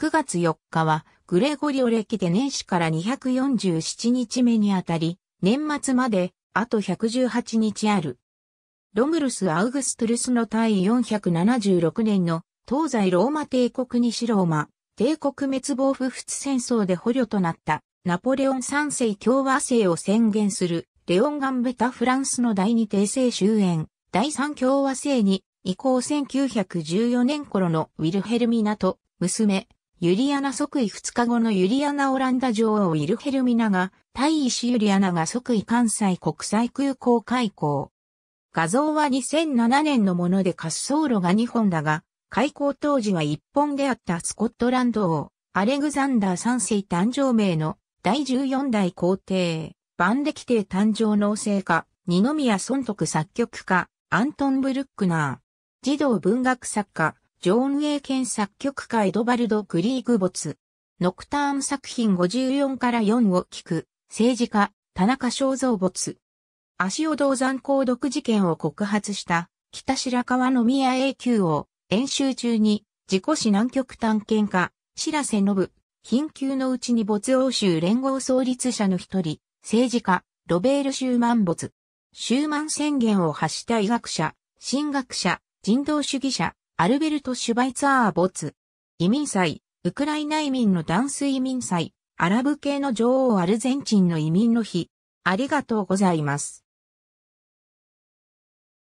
9月4日はグレゴリオ歴で年始から247日目にあたり、年末まであと118日ある。ロムルス・アウグストゥルスの対476年の東西ローマ帝国西ローマ帝国滅亡不仏戦争で捕虜となったナポレオン三世共和制を宣言するレオンガンベタフランスの第二帝政終焉第三共和制に移行1914年頃のウィルヘルミナと娘ユリアナ即位2日後のユリアナオランダ女王ウィルヘルミナが、対イシユリアナが即位関西国際空港開港。画像は2007年のもので滑走路が2本だが、開港当時は1本であったスコットランド王、アレグザンダー3世誕生名の第14代皇帝、万歴帝誕生の聖家、二宮尊徳作曲家、アントン・ブルックナー、児童文学作家、ジョーン・ウェイケン作曲家エドバルド・グリーグツ。ノクターン作品54から4を聞く、政治家、田中正造ツ。足尾銅山鉱毒事件を告発した、北白川宮永久王、演習中に、自己死南極探検家、白瀬信、貧窮のうちに没欧州連合創立者の一人、政治家、ロベール・シューマンボツ。シューマン宣言を発した医学者、神学者、人道主義者、アルベルト・シュバイツァーボツ。移民祭、ウクライナ移民のダンス移民祭、アラブ系の女王アルゼンチンの移民の日。ありがとうございます。